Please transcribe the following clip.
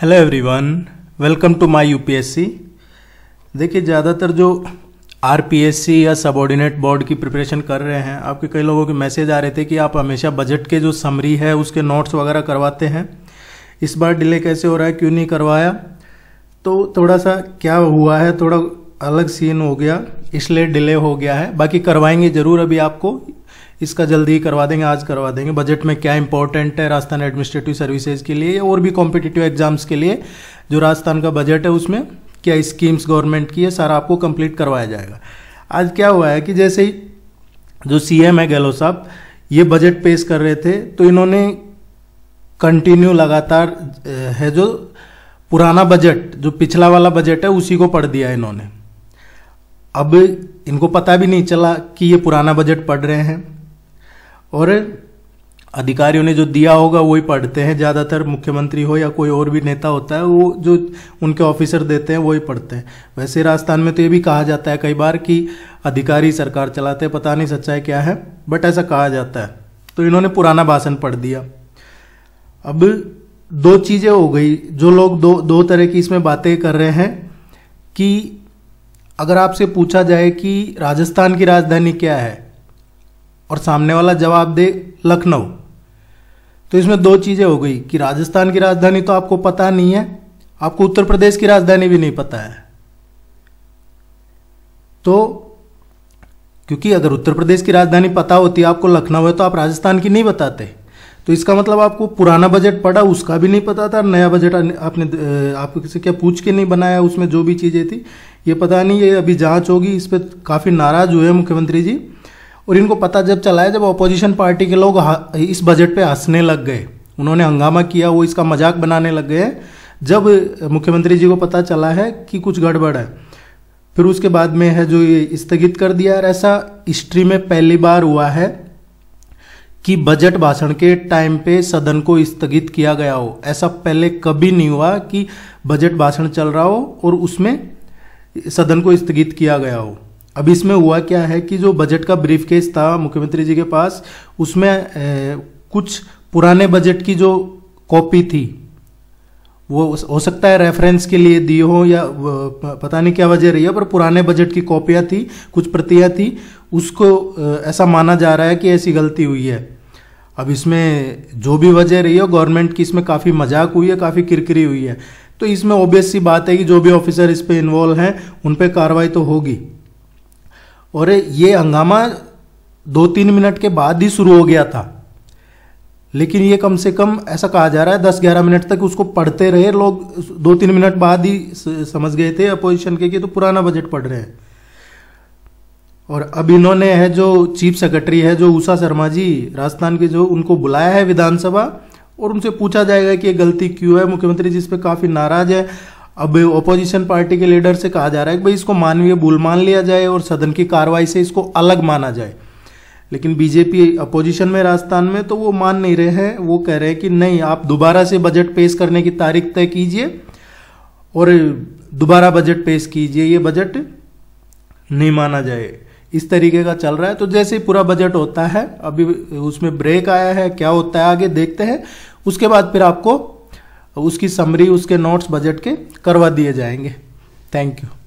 hello everyone welcome to my UPSC देखिए ज़्यादातर जो आरपीएससी या सबॉर्डिनेट बोर्ड की प्रिपरेशन कर रहे हैं आपके कई लोगों के मैसेज आ रहे थे कि आप हमेशा बजट के जो समरी है उसके नोट्स वगैरह करवाते हैं इस बार डिले कैसे हो रहा है क्यों नहीं करवाया तो थोड़ा सा क्या हुआ है थोड़ा अलग सीन हो गया इसलिए डिले हो गया है बाकी करवाएंगे ज़रूर अभी आपको इसका जल्दी ही करवा देंगे आज करवा देंगे बजट में क्या इंपॉर्टेंट है राजस्थान एडमिनिस्ट्रेटिव सर्विसेज के लिए और भी कॉम्पिटेटिव एग्जाम्स के लिए जो राजस्थान का बजट है उसमें क्या स्कीम्स गवर्नमेंट की है सारा आपको कंप्लीट करवाया जाएगा आज क्या हुआ है कि जैसे ही जो एम है गहलोत साहब ये बजट पेश कर रहे थे तो इन्होंने कंटिन्यू लगातार है जो पुराना बजट जो पिछला वाला बजट है उसी को पढ़ दिया इन्होंने अब इनको पता भी नहीं चला कि ये पुराना बजट पढ़ रहे हैं और अधिकारियों ने जो दिया होगा वही पढ़ते हैं ज़्यादातर मुख्यमंत्री हो या कोई और भी नेता होता है वो जो उनके ऑफिसर देते हैं वही पढ़ते हैं वैसे राजस्थान में तो ये भी कहा जाता है कई बार कि अधिकारी सरकार चलाते हैं पता नहीं सच्चाई क्या है बट ऐसा कहा जाता है तो इन्होंने पुराना भाषण पढ़ दिया अब दो चीज़ें हो गई जो लोग दो दो तरह की इसमें बातें कर रहे हैं कि अगर आपसे पूछा जाए कि राजस्थान की राजधानी क्या है और सामने वाला जवाब दे लखनऊ तो इसमें दो चीज़ें हो गई कि राजस्थान की राजधानी तो आपको पता नहीं है आपको उत्तर प्रदेश की राजधानी भी नहीं पता है तो क्योंकि अगर उत्तर प्रदेश की राजधानी पता होती आपको लखनऊ है तो आप राजस्थान की नहीं बताते तो इसका मतलब आपको पुराना बजट पड़ा उसका भी नहीं पता था नया बजट आपने आपसे क्या पूछ के नहीं बनाया उसमें जो भी चीज़ें थी ये पता नहीं ये अभी जांच होगी इस पर काफ़ी नाराज़ हुए मुख्यमंत्री जी और इनको पता जब चला है जब अपोजिशन पार्टी के लोग इस बजट पे हंसने लग गए उन्होंने हंगामा किया वो इसका मजाक बनाने लग गए जब मुख्यमंत्री जी को पता चला है कि कुछ गड़बड़ है फिर उसके बाद में है जो ये स्थगित कर दिया और ऐसा हिस्ट्री में पहली बार हुआ है कि बजट भाषण के टाइम पे सदन को स्थगित किया गया हो ऐसा पहले कभी नहीं हुआ कि बजट भाषण चल रहा हो और उसमें सदन को स्थगित किया गया हो अब इसमें हुआ क्या है कि जो बजट का ब्रीफ केस था मुख्यमंत्री जी के पास उसमें ए, कुछ पुराने बजट की जो कॉपी थी वो हो सकता है रेफरेंस के लिए दी हो या पता नहीं क्या वजह रही है पर पुराने बजट की कॉपियाँ थी कुछ प्रतियाँ थी उसको ऐसा माना जा रहा है कि ऐसी गलती हुई है अब इसमें जो भी वजह रही हो गवर्नमेंट की इसमें काफ़ी मजाक हुई है काफ़ी किरकिरी हुई है तो इसमें ऑब्वियस सी बात है कि जो भी ऑफिसर इस पर इन्वॉल्व हैं उन पर कार्रवाई तो होगी और ये हंगामा दो तीन मिनट के बाद ही शुरू हो गया था लेकिन ये कम से कम ऐसा कहा जा रहा है दस ग्यारह मिनट तक उसको पढ़ते रहे लोग दो तीन मिनट बाद ही समझ गए थे अपोजिशन के कि तो पुराना बजट पढ़ रहे हैं और अब इन्होंने है जो चीफ सेक्रेटरी है जो उषा शर्मा जी राजस्थान के जो उनको बुलाया है विधानसभा और उनसे पूछा जाएगा कि ये गलती क्यों है मुख्यमंत्री जी इस पर काफ़ी नाराज है अब ओपोजिशन पार्टी के लीडर से कहा जा रहा है कि भाई इसको मानवीय भूल मान लिया जाए और सदन की कार्रवाई से इसको अलग माना जाए लेकिन बीजेपी अपोजिशन में राजस्थान में तो वो मान नहीं रहे हैं वो कह रहे हैं कि नहीं आप दोबारा से बजट पेश करने की तारीख तय कीजिए और दोबारा बजट पेश कीजिए ये बजट नहीं माना जाए इस तरीके का चल रहा है तो जैसे ही पूरा बजट होता है अभी उसमें ब्रेक आया है क्या होता है आगे देखते हैं उसके बाद फिर आपको उसकी समरी उसके नोट्स बजट के करवा दिए जाएंगे थैंक यू